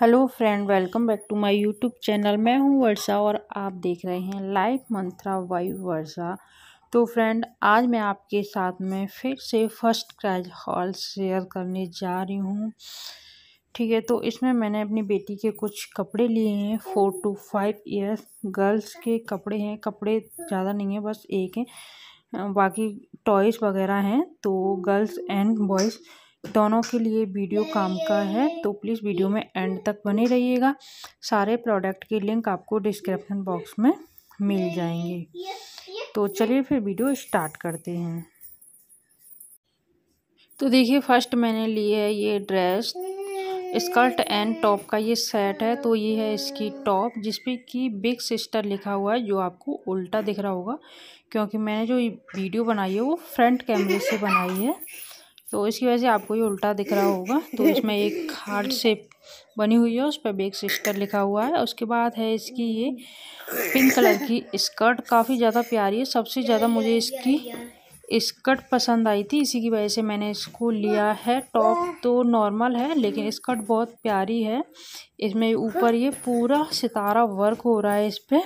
hello friend welcome back to my YouTube channel मैं हूं वर्षा और आप देख रहे हैं लाइव मंत्रा वाई वर्षा तो फ्रेंड आज मैं आपके साथ में फिर से फर्स्ट क्राइज हॉल शेयर करने जा रही हूं ठीक है तो इसमें मैंने अपनी बेटी के कुछ कपड़े लिए हैं four two five years girls के कपड़े हैं कपड़े ज़्यादा नहीं हैं बस एक हैं बाकी टॉयज़ वगैरह हैं तो गर्ल्स एंड बॉयज़ दोनों के लिए वीडियो काम का है तो प्लीज़ वीडियो में एंड तक बने रहिएगा सारे प्रोडक्ट के लिंक आपको डिस्क्रिप्शन बॉक्स में मिल जाएंगे तो चलिए फिर वीडियो स्टार्ट करते हैं तो देखिए फर्स्ट मैंने लिए है ये ड्रेस स्कर्ट एंड टॉप का ये सेट है तो ये है इसकी टॉप जिसपे कि बिग सिस्टर लिखा हुआ है जो आपको उल्टा दिख रहा होगा क्योंकि मैंने जो वीडियो बनाई है वो फ्रंट कैमरे से बनाई है तो इसकी वजह से आपको ये उल्टा दिख रहा होगा तो इसमें एक हार्ट शेप बनी हुई है उस पर बेग सिस्टर लिखा हुआ है उसके बाद है इसकी ये पिंक कलर की स्कर्ट काफ़ी ज़्यादा प्यारी है सबसे ज़्यादा मुझे इसकी स्कर्ट पसंद आई थी इसी की वजह से मैंने इसको लिया है टॉप तो नॉर्मल है लेकिन स्कर्ट बहुत प्यारी है इसमें ऊपर ये पूरा सितारा वर्क हो रहा है इस पर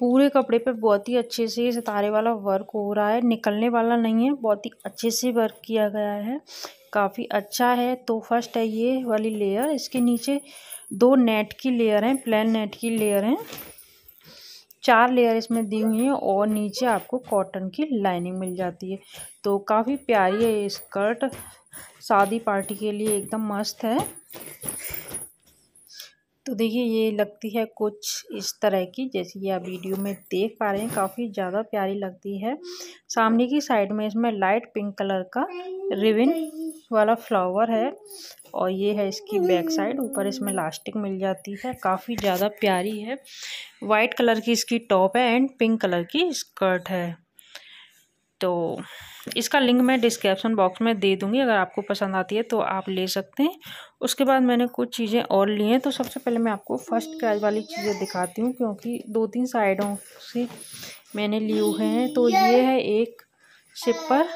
पूरे कपड़े पे बहुत ही अच्छे से सितारे वाला वर्क हो रहा है निकलने वाला नहीं है बहुत ही अच्छे से वर्क किया गया है काफ़ी अच्छा है तो फर्स्ट है ये वाली लेयर इसके नीचे दो नेट की लेयर हैं प्लेन नेट की लेयर हैं चार लेयर इसमें दी हुई हैं और नीचे आपको कॉटन की लाइनिंग मिल जाती है तो काफ़ी प्यारी है ये स्कर्ट शादी पार्टी के लिए एकदम मस्त है तो देखिए ये लगती है कुछ इस तरह की जैसे ये आप वीडियो में देख पा रहे हैं काफ़ी ज़्यादा प्यारी लगती है सामने की साइड में इसमें लाइट पिंक कलर का रिबिन वाला फ्लावर है और ये है इसकी बैक साइड ऊपर इसमें लास्टिक मिल जाती है काफ़ी ज़्यादा प्यारी है वाइट कलर की इसकी टॉप है एंड पिंक कलर की स्कर्ट है तो इसका लिंक मैं डिस्क्रिप्शन बॉक्स में दे दूँगी अगर आपको पसंद आती है तो आप ले सकते हैं उसके बाद मैंने कुछ चीज़ें और ली हैं तो सबसे पहले मैं आपको फर्स्ट प्राइज वाली चीज़ें दिखाती हूँ क्योंकि दो तीन साइडों से मैंने लिए हुए हैं तो ये है एक सिपर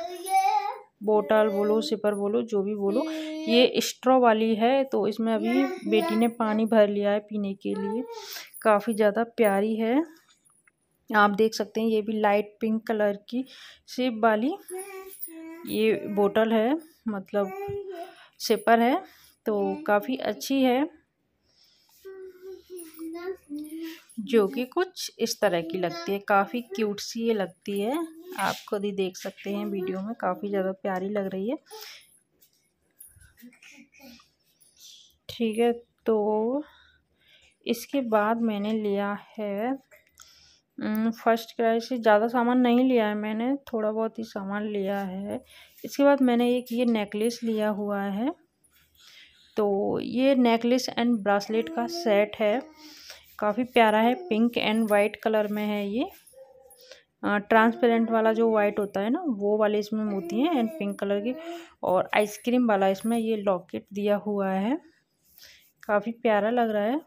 बोटल बोलो सिपर बोलो जो भी बोलो ये स्ट्रॉ वाली है तो इसमें अभी बेटी ने पानी भर लिया है पीने के लिए काफ़ी ज़्यादा प्यारी है आप देख सकते हैं ये भी लाइट पिंक कलर की शेप वाली ये बोतल है मतलब सेपर है तो काफ़ी अच्छी है जो कि कुछ इस तरह की लगती है काफ़ी क्यूट सी ये लगती है आप खुद ही देख सकते हैं वीडियो में काफ़ी ज़्यादा प्यारी लग रही है ठीक है तो इसके बाद मैंने लिया है फर्स्ट क्राई से ज़्यादा सामान नहीं लिया है मैंने थोड़ा बहुत ही सामान लिया है इसके बाद मैंने एक ये नेकलेस लिया हुआ है तो ये नेकलेस एंड ब्रासलेट का सेट है काफ़ी प्यारा है पिंक एंड वाइट कलर में है ये ट्रांसपेरेंट वाला जो वाइट होता है ना वो वाले इसमें मोती हैं एंड पिंक कलर की और आइसक्रीम वाला इसमें ये लॉकेट दिया हुआ है काफ़ी प्यारा लग रहा है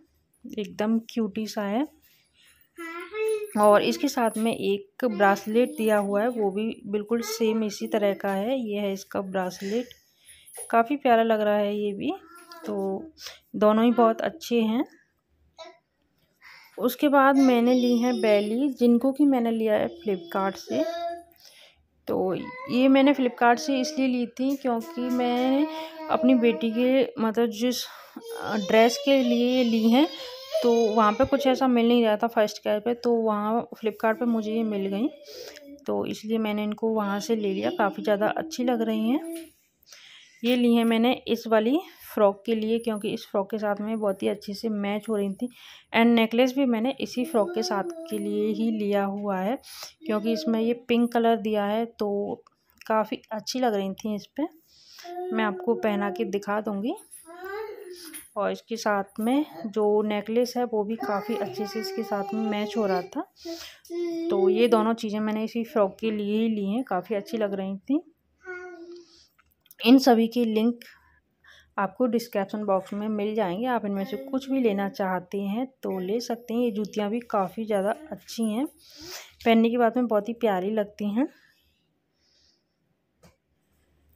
एकदम क्यूटी सा है और इसके साथ में एक ब्रासलेट दिया हुआ है वो भी बिल्कुल सेम इसी तरह का है ये है इसका ब्रासलेट काफ़ी प्यारा लग रहा है ये भी तो दोनों ही बहुत अच्छे हैं उसके बाद मैंने ली है बैली जिनको कि मैंने लिया है फ्लिपकार्ट से तो ये मैंने फ़्लिपकार्ट से इसलिए ली थी क्योंकि मैं अपनी बेटी के मतलब जिस ड्रेस के लिए ली हैं तो वहाँ पे कुछ ऐसा मिल नहीं रहा था फर्स्ट कैर पे तो वहाँ फ्लिपकार्ट पे मुझे ये मिल गई तो इसलिए मैंने इनको वहाँ से ले लिया काफ़ी ज़्यादा अच्छी लग रही हैं ये ली है मैंने इस वाली फ़्रॉक के लिए क्योंकि इस फ्रॉक के साथ में बहुत ही अच्छे से मैच हो रही थी एंड नेकलेस भी मैंने इसी फ्रॉक के साथ के लिए ही लिया हुआ है क्योंकि इसमें ये पिंक कलर दिया है तो काफ़ी अच्छी लग रही थी इस पर मैं आपको पहना के दिखा दूँगी और इसके साथ में जो नेकलेस है वो भी काफ़ी अच्छे से इसके साथ में मैच हो रहा था तो ये दोनों चीज़ें मैंने इसी फ्रॉक के लिए ही ली हैं काफ़ी अच्छी लग रही थी इन सभी की लिंक आपको डिस्क्रिप्शन बॉक्स में मिल जाएंगे आप इनमें से कुछ भी लेना चाहते हैं तो ले सकते हैं ये जूतियाँ भी काफ़ी ज़्यादा अच्छी हैं पहनने के बाद में बहुत ही प्यारी लगती हैं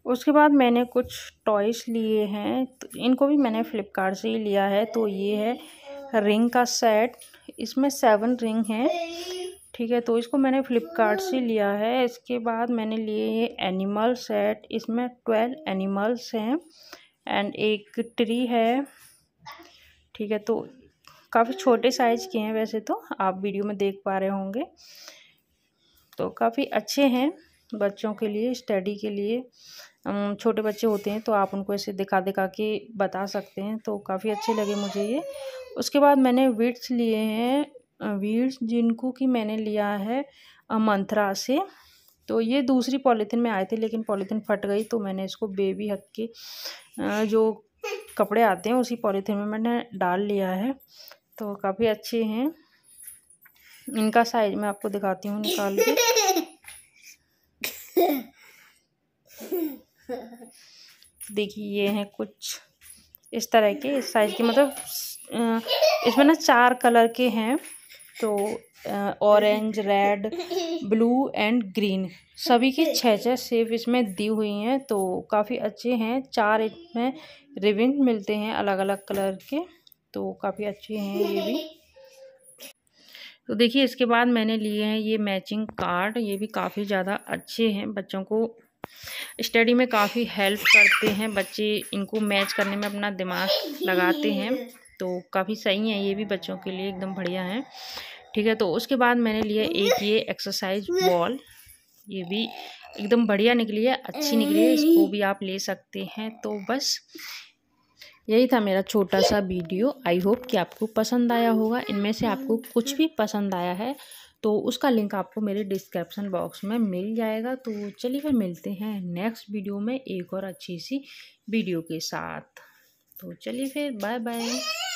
उसके बाद मैंने कुछ टॉयस लिए हैं तो इनको भी मैंने फ़्लिपकार्ट से ही लिया है तो ये है रिंग का सेट इसमें सेवन रिंग हैं ठीक है तो इसको मैंने फ़्लिपकार्ट से लिया है इसके बाद मैंने लिए ये एनिमल सेट इसमें ट्वेल्व एनिमल्स हैं एंड एक ट्री है ठीक है तो काफ़ी छोटे साइज़ के हैं वैसे तो आप वीडियो में देख पा रहे होंगे तो काफ़ी अच्छे हैं बच्चों के लिए स्टडी के लिए छोटे बच्चे होते हैं तो आप उनको ऐसे दिखा दिखा के बता सकते हैं तो काफ़ी अच्छे लगे मुझे ये उसके बाद मैंने वीड्स लिए हैं वीड्स जिनको कि मैंने लिया है मंथरा से तो ये दूसरी पॉलीथीन में आए थे लेकिन पॉलीथीन फट गई तो मैंने इसको बेबी हक के जो कपड़े आते हैं उसी पॉलीथीन में मैंने डाल लिया है तो काफ़ी अच्छे हैं इनका साइज मैं आपको दिखाती हूँ निकाल के देखिए ये हैं कुछ इस तरह के इस साइज़ के मतलब इसमें ना चार कलर के हैं तो orange red blue and green सभी के छः छः सेफ इसमें दी हुई हैं तो काफ़ी अच्छे हैं चार इसमें रिबिन मिलते हैं अलग अलग कलर के तो काफ़ी अच्छे हैं ये भी तो देखिए इसके बाद मैंने लिए हैं ये मैचिंग कार्ड ये भी काफ़ी ज़्यादा अच्छे हैं बच्चों को स्टडी में काफ़ी हेल्प करते हैं बच्चे इनको मैच करने में अपना दिमाग लगाते हैं तो काफ़ी सही है ये भी बच्चों के लिए एकदम बढ़िया है ठीक है तो उसके बाद मैंने लिया एक ये एक्सरसाइज बॉल ये भी एकदम बढ़िया निकली है अच्छी निकली है इसको भी आप ले सकते हैं तो बस यही था मेरा छोटा सा वीडियो आई होप कि आपको पसंद आया होगा इनमें से आपको कुछ भी पसंद आया है तो उसका लिंक आपको मेरे डिस्क्रिप्शन बॉक्स में मिल जाएगा तो चलिए फिर मिलते हैं नेक्स्ट वीडियो में एक और अच्छी सी वीडियो के साथ तो चलिए फिर बाय बाय